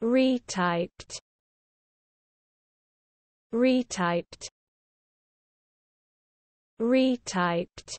retyped retyped retyped